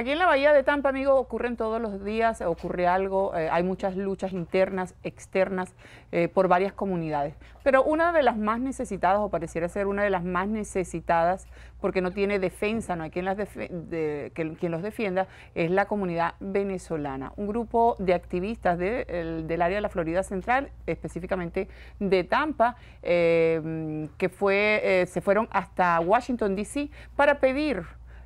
Aquí en la Bahía de Tampa, amigo, ocurren todos los días, eh, ocurre algo, eh, hay muchas luchas internas, externas, eh, por varias comunidades. Pero una de las más necesitadas, o pareciera ser una de las más necesitadas, porque no tiene defensa, no hay quien, las quien los defienda, es la comunidad venezolana. Un grupo de activistas del área de la Florida Central, específicamente de Tampa, que fue, se fueron hasta Washington, D.C. para pedir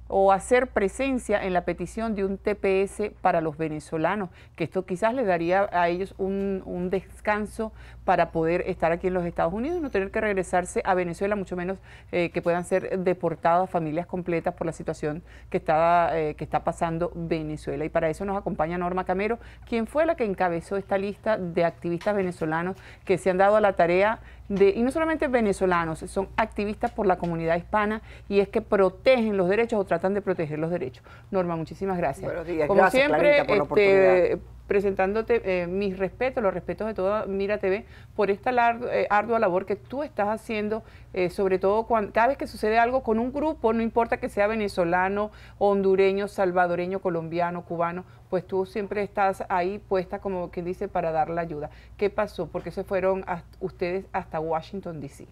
o hacer presencia en la petición de un TPS para los venezolanos, que esto quizás les daría a ellos un, descanso para poder estar aquí en los Estados Unidos y no tener que regresarse a Venezuela, mucho menos eh, que puedan ser deportadas familias completas por la situación que, eh, que está pasando Venezuela. Y para eso nos acompaña Norma Camero, quien fue la que encabezó esta lista de activistas venezolanos que se han dado a la tarea y no solamente venezolanos, son activistas por la comunidad hispana y es que protegen los derechos o tratan de proteger los derechos. Norma, muchísimas gracias. Como siempre, por este, presentándote eh, mis respetos, los respetos de toda Mira TV, por esta eh, ardua labor que tú estás haciendo, eh, sobre todo cuando, cada vez que sucede algo con un grupo, no importa que sea venezolano, hondureño, salvadoreño, colombiano, cubano, pues tú siempre estás ahí puesta como quien dice para dar la ayuda. ¿Qué pasó? ¿Por qué se fueron ustedes hasta Washington, D.C.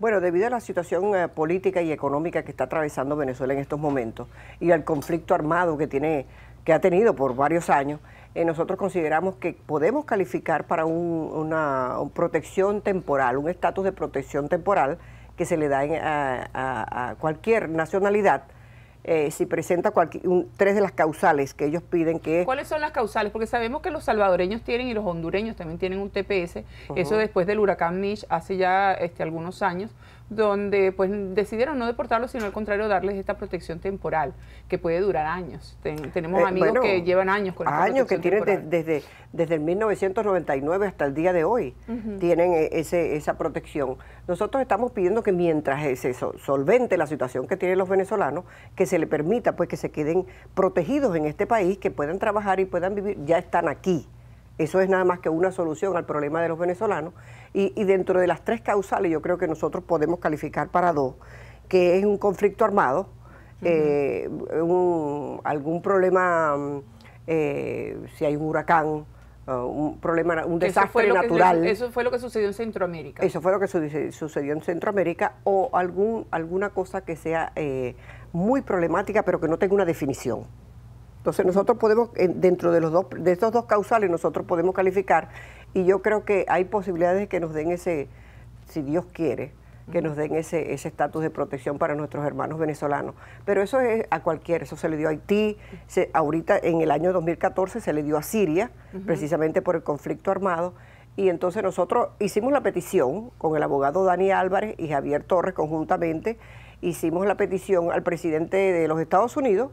Bueno, debido a la situación política y económica que está atravesando Venezuela en estos momentos y al conflicto armado que tiene que ha tenido por varios años, eh, nosotros consideramos que podemos calificar para una protección temporal, un estatus de protección temporal que se le da a, cualquier nacionalidad. Eh, si presenta tres de las causales que ellos piden que... ¿Cuáles son las causales? Porque sabemos que los salvadoreños tienen y los hondureños también tienen un TPS, eso después del huracán Mish hace ya este, algunos años, donde pues decidieron no deportarlos, sino al contrario darles esta protección temporal que puede durar años. tenemos eh, amigos que llevan años con esta años que tienen desde desde el 1999 hasta el día de hoy tienen e, ese, esa protección. Nosotros estamos pidiendo que mientras se solvente la situación que tienen los venezolanos, que se le permita pues que se queden protegidos en este país, que puedan trabajar y puedan vivir, ya están aquí. Eso es nada más que una solución al problema de los venezolanos. Y, dentro de las tres causales yo creo que nosotros podemos calificar para dos, que es un conflicto armado, eh, algún problema, eh, si hay un huracán, eh, un problema, un desastre natural. eso fue lo que sucedió en Centroamérica. Eso fue lo que sucedió en Centroamérica o algún, alguna cosa que sea muy problemática pero que no tenga una definición. Entonces nosotros podemos, dentro de, los dos, de estos dos causales, nosotros podemos calificar y yo creo que hay posibilidades de que nos den ese, si Dios quiere, que nos den ese estatus de protección para nuestros hermanos venezolanos. Pero eso es a cualquier, eso se le dio a Haití, ahorita en el año 2014 se le dio a Siria, precisamente por el conflicto armado, y entonces nosotros hicimos la petición con el abogado Dani Álvarez y Javier Torres conjuntamente, hicimos la petición al presidente de los Estados Unidos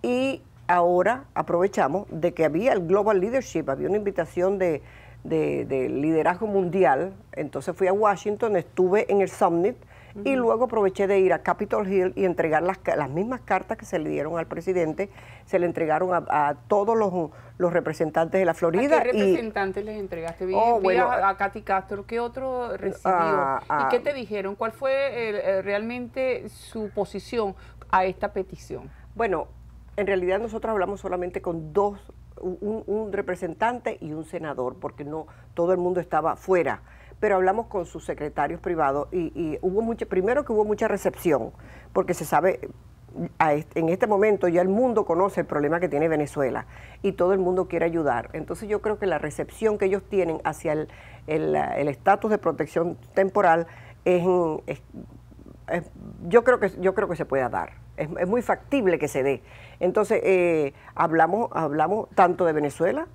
y ahora aprovechamos de que había el Global Leadership, había una invitación de, de, liderazgo mundial, entonces fui a Washington, estuve en el Summit y luego aproveché de ir a Capitol Hill y entregar las, mismas cartas que se le dieron al presidente, se le entregaron a, todos los, representantes de la Florida. ¿A qué representantes les entregaste? bien oh, a, eh, Katy Castro, ¿qué otro recibió? Ah, ¿Y qué ah. te dijeron? ¿Cuál fue eh, realmente su posición a esta petición? Bueno, en realidad nosotros hablamos solamente con dos, un, representante y un senador, porque no todo el mundo estaba fuera. Pero hablamos con sus secretarios privados y, hubo mucho. primero que hubo mucha recepción, porque se sabe en este momento ya el mundo conoce el problema que tiene Venezuela y todo el mundo quiere ayudar. Entonces yo creo que la recepción que ellos tienen hacia el estatus de protección temporal yo creo que yo creo que se puede dar. Es, muy factible que se dé. Entonces, eh, hablamos, hablamos tanto de Venezuela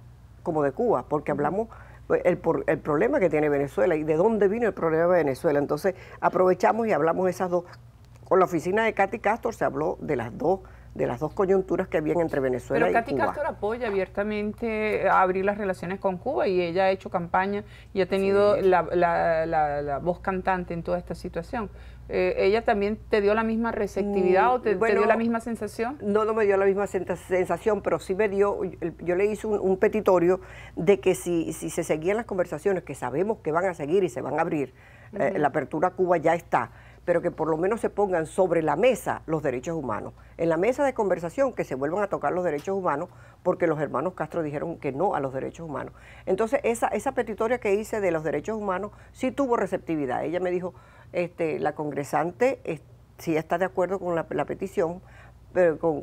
como de Cuba, porque hablamos pues, el, el, problema que tiene Venezuela y de dónde vino el problema de Venezuela. Entonces, aprovechamos y hablamos esas dos. Con la oficina de Katy Castor se habló de las dos de las dos coyunturas que habían entre Venezuela y Cuba. Pero Castor apoya abiertamente a abrir las relaciones con Cuba y ella ha hecho campaña y ha tenido la, la, la voz cantante en toda esta situación. Eh, ¿Ella también te dio la misma receptividad mm, o te, dio la misma sensación? No, no me dio la misma sensación, pero sí me dio, yo le hice un, petitorio de que si, se seguían las conversaciones, que sabemos que van a seguir y se van a abrir, eh, la apertura a Cuba ya está, pero que por lo menos se pongan sobre la mesa los derechos humanos. En la mesa de conversación que se vuelvan a tocar los derechos humanos, porque los hermanos Castro dijeron que no a los derechos humanos. Entonces, esa, esa petitoria que hice de los derechos humanos sí tuvo receptividad. Ella me dijo, este, la congresante sí está de acuerdo con la, petición,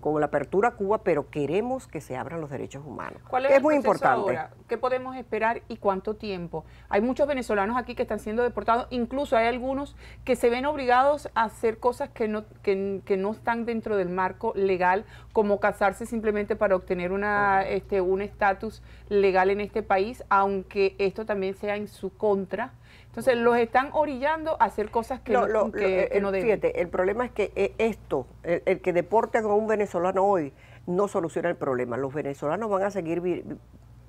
con, la apertura a Cuba, pero queremos que se abran los derechos humanos. ¿Cuál es, muy importante. ¿Qué podemos esperar y cuánto tiempo? Hay muchos venezolanos aquí que están siendo deportados, incluso hay algunos que se ven obligados a hacer cosas que no, que, no están dentro del marco legal, como casarse simplemente para obtener una, este, un estatus legal en este país, aunque esto también sea en su contra entonces los están orillando a hacer cosas que no, que, eh, deben. Fíjate, el problema es que eh, esto, el, que deporten a un venezolano hoy, no soluciona el problema. Los venezolanos van a seguir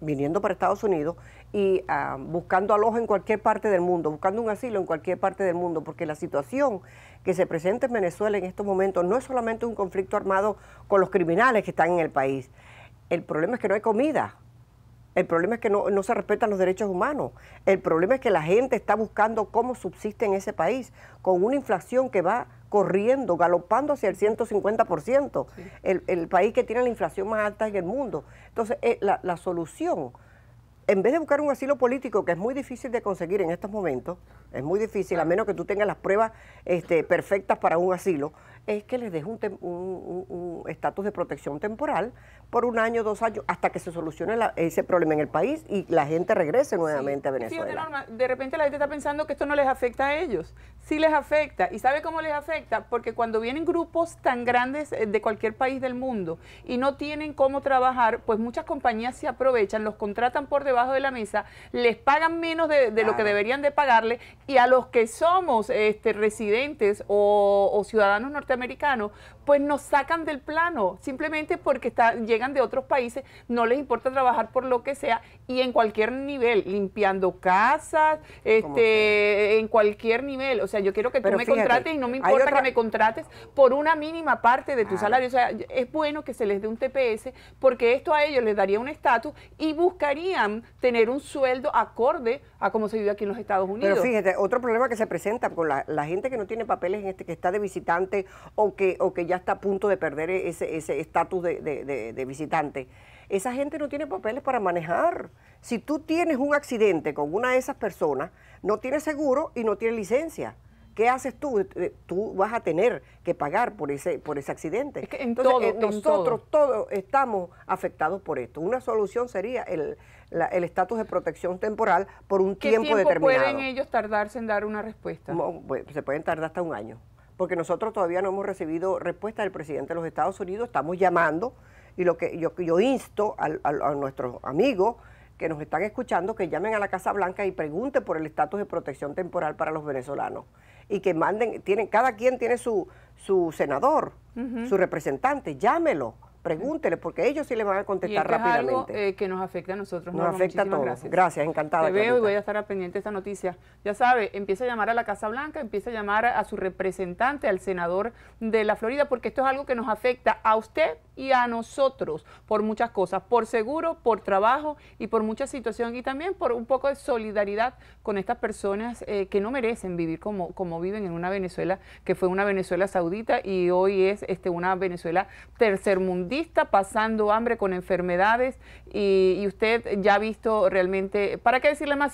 viniendo para Estados Unidos y ah, buscando alojo en cualquier parte del mundo, buscando un asilo en cualquier parte del mundo, porque la situación que se presenta en Venezuela en estos momentos no es solamente un conflicto armado con los criminales que están en el país. El problema es que no hay comida. El problema es que no, se respetan los derechos humanos. El problema es que la gente está buscando cómo subsiste en ese país, con una inflación que va corriendo, galopando hacia el 150%, el, el, país que tiene la inflación más alta en el mundo. Entonces, eh, la, solución, en vez de buscar un asilo político, que es muy difícil de conseguir en estos momentos, es muy difícil, a menos que tú tengas las pruebas este, perfectas para un asilo, es que les deje un estatus de protección temporal por un año, dos años, hasta que se solucione ese problema en el país y la gente regrese nuevamente a Venezuela. de repente la gente está pensando que esto no les afecta a ellos. Sí les afecta. ¿Y sabe cómo les afecta? Porque cuando vienen grupos tan grandes eh, de cualquier país del mundo y no tienen cómo trabajar, pues muchas compañías se aprovechan, los contratan por debajo de la mesa, les pagan menos de, lo que deberían de pagarle y a los que somos este, residentes o, o ciudadanos norteamericanos, Americanos, pues nos sacan del plano, simplemente porque llegan de otros países, no les importa trabajar por lo que sea y en cualquier nivel, limpiando casas, este, en cualquier nivel. O sea, yo quiero que tú me contrates y no me importa que me contrates por una mínima parte de tu salario. O sea, es bueno que se les dé un TPS porque esto a ellos les daría un estatus y buscarían tener un sueldo acorde a cómo se vive aquí en los Estados Unidos. Pero fíjate, otro problema que se presenta con la, la gente que no tiene papeles en este, que está de visitante o que, o que ya está a punto de perder ese estatus de, de, visitante. Esa gente no tiene papeles para manejar. Si tú tienes un accidente con una de esas personas, no tienes seguro y no tienes licencia. ¿Qué haces tú? Eh, tú vas a tener que pagar por ese, por ese accidente. Entonces, eh, nosotros todos estamos afectados por esto. Una solución sería el, el estatus de protección temporal por un ¿Qué tiempo, determinado. ¿Pueden ellos tardarse en dar una respuesta? se pueden tardar hasta un año porque nosotros todavía no hemos recibido respuesta del presidente de los Estados Unidos, estamos llamando y lo que yo, yo insto a, nuestros amigos que nos están escuchando que llamen a la Casa Blanca y pregunten por el estatus de protección temporal para los venezolanos y que manden, tienen, cada quien tiene su, su senador, su representante, llámelo pregúntele, porque ellos sí le van a contestar y rápidamente. Es algo, eh, que nos afecta a nosotros. Nos afecta a todos. Gracias. encantada. Te veo y voy a estar pendiente de esta noticia. Ya sabe, empieza a llamar a la Casa Blanca, empieza a llamar a su representante, al senador de la Florida, porque esto es algo que nos afecta a usted y a nosotros por muchas cosas, por seguro, por trabajo y por mucha situación y también por un poco de solidaridad con estas personas eh, que no merecen vivir como, como viven en una Venezuela que fue una Venezuela saudita y hoy es este, una Venezuela tercermundista, pasando hambre con enfermedades y usted ya ha visto realmente, ¿para qué decirle más?